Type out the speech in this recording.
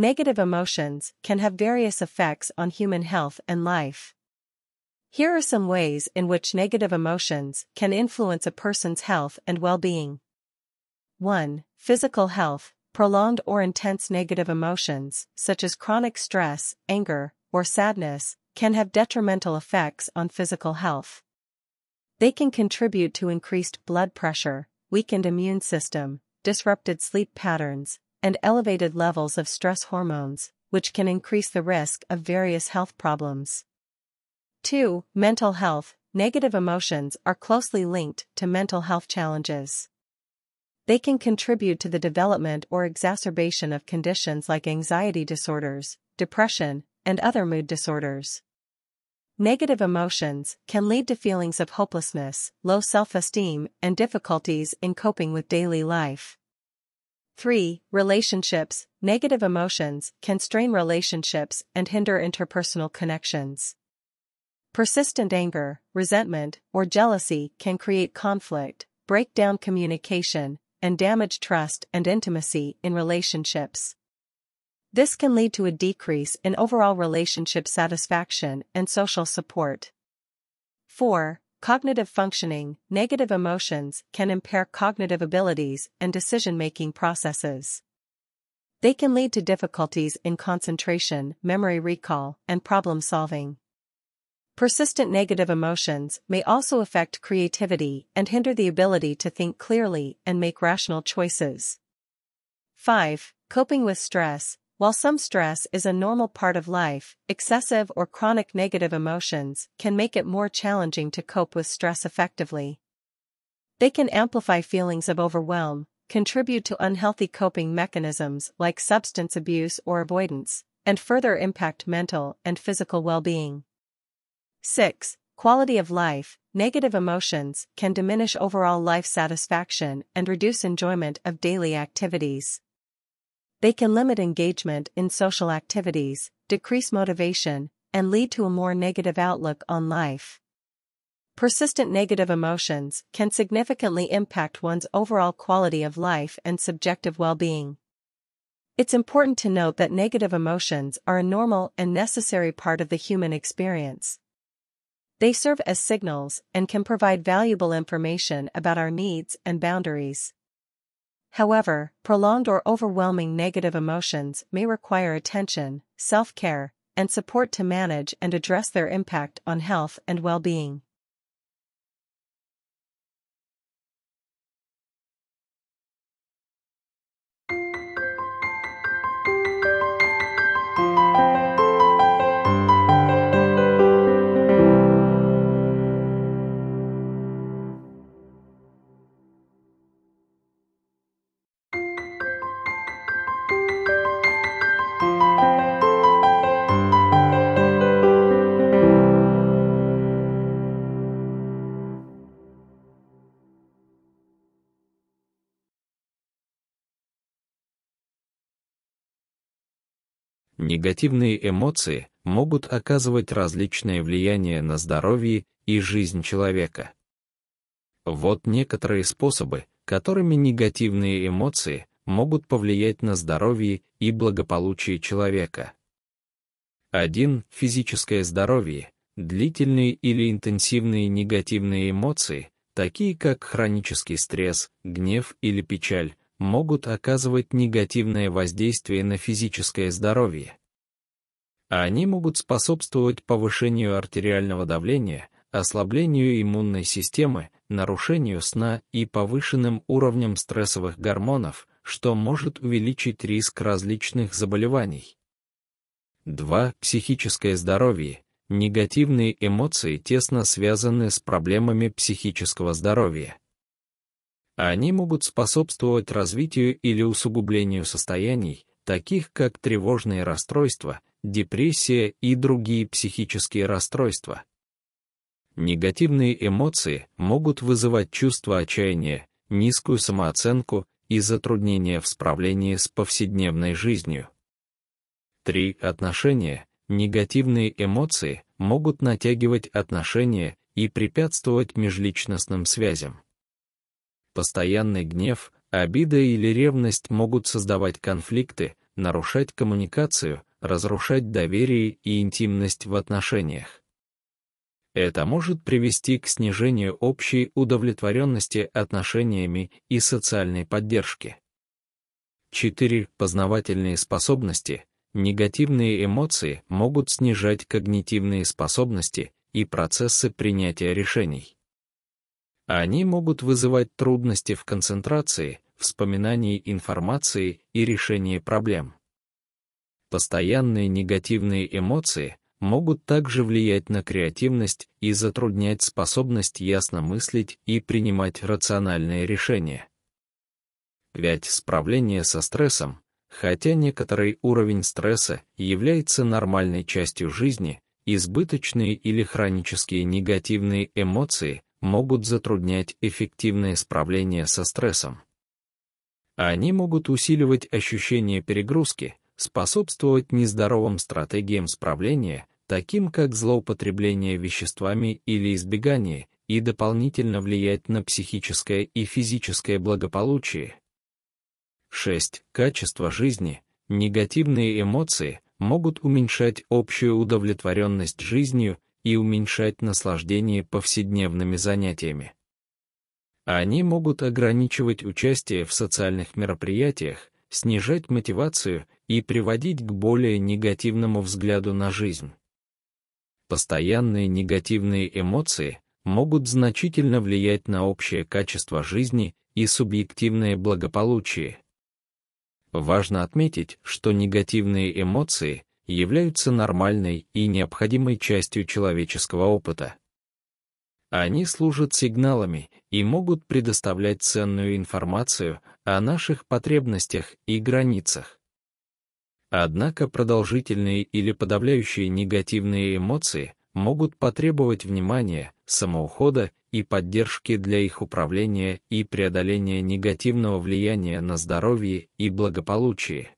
Negative emotions can have various effects on human health and life. Here are some ways in which negative emotions can influence a person's health and well-being. 1. Physical health, prolonged or intense negative emotions, such as chronic stress, anger, or sadness, can have detrimental effects on physical health. They can contribute to increased blood pressure, weakened immune system, disrupted sleep patterns, and elevated levels of stress hormones, which can increase the risk of various health problems. 2. Mental health Negative emotions are closely linked to mental health challenges. They can contribute to the development or exacerbation of conditions like anxiety disorders, depression, and other mood disorders. Negative emotions can lead to feelings of hopelessness, low self esteem, and difficulties in coping with daily life. 3. Relationships Negative emotions can strain relationships and hinder interpersonal connections. Persistent anger, resentment, or jealousy can create conflict, break down communication, and damage trust and intimacy in relationships. This can lead to a decrease in overall relationship satisfaction and social support. 4. Cognitive functioning, negative emotions can impair cognitive abilities and decision-making processes. They can lead to difficulties in concentration, memory recall, and problem solving. Persistent negative emotions may also affect creativity and hinder the ability to think clearly and make rational choices. 5. Coping with stress, while some stress is a normal part of life, excessive or chronic negative emotions can make it more challenging to cope with stress effectively. They can amplify feelings of overwhelm, contribute to unhealthy coping mechanisms like substance abuse or avoidance, and further impact mental and physical well-being. 6. Quality of life, negative emotions can diminish overall life satisfaction and reduce enjoyment of daily activities. They can limit engagement in social activities, decrease motivation, and lead to a more negative outlook on life. Persistent negative emotions can significantly impact one's overall quality of life and subjective well-being. It's important to note that negative emotions are a normal and necessary part of the human experience. They serve as signals and can provide valuable information about our needs and boundaries. However, prolonged or overwhelming negative emotions may require attention, self-care, and support to manage and address their impact on health and well-being. Негативные эмоции могут оказывать различное влияние на здоровье и жизнь человека. Вот некоторые способы, которыми негативные эмоции могут повлиять на здоровье и благополучие человека. 1. Физическое здоровье. Длительные или интенсивные негативные эмоции, такие как хронический стресс, гнев или печаль, могут оказывать негативное воздействие на физическое здоровье. А они могут способствовать повышению артериального давления, ослаблению иммунной системы, нарушению сна и повышенным уровням стрессовых гормонов, что может увеличить риск различных заболеваний. 2. Психическое здоровье. Негативные эмоции тесно связаны с проблемами психического здоровья. Они могут способствовать развитию или усугублению состояний, таких как тревожные расстройства, депрессия и другие психические расстройства. Негативные эмоции могут вызывать чувство отчаяния, низкую самооценку и затруднения в справлении с повседневной жизнью. Три Отношения. Негативные эмоции могут натягивать отношения и препятствовать межличностным связям. Постоянный гнев, обида или ревность могут создавать конфликты, нарушать коммуникацию, разрушать доверие и интимность в отношениях. Это может привести к снижению общей удовлетворенности отношениями и социальной поддержки. 4. Познавательные способности. Негативные эмоции могут снижать когнитивные способности и процессы принятия решений. Они могут вызывать трудности в концентрации, вспоминании информации и решении проблем. Постоянные негативные эмоции могут также влиять на креативность и затруднять способность ясно мыслить и принимать рациональные решения. 5. Справление со стрессом. Хотя некоторый уровень стресса является нормальной частью жизни, избыточные или хронические негативные эмоции могут затруднять эффективное справление со стрессом. Они могут усиливать ощущение перегрузки, способствовать нездоровым стратегиям справления, таким как злоупотребление веществами или избегание, и дополнительно влиять на психическое и физическое благополучие. 6. Качество жизни. Негативные эмоции могут уменьшать общую удовлетворенность жизнью и уменьшать наслаждение повседневными занятиями. Они могут ограничивать участие в социальных мероприятиях, снижать мотивацию и приводить к более негативному взгляду на жизнь. Постоянные негативные эмоции могут значительно влиять на общее качество жизни и субъективное благополучие. Важно отметить, что негативные эмоции являются нормальной и необходимой частью человеческого опыта. Они служат сигналами и могут предоставлять ценную информацию о наших потребностях и границах. Однако продолжительные или подавляющие негативные эмоции могут потребовать внимания, самоухода и поддержки для их управления и преодоления негативного влияния на здоровье и благополучие.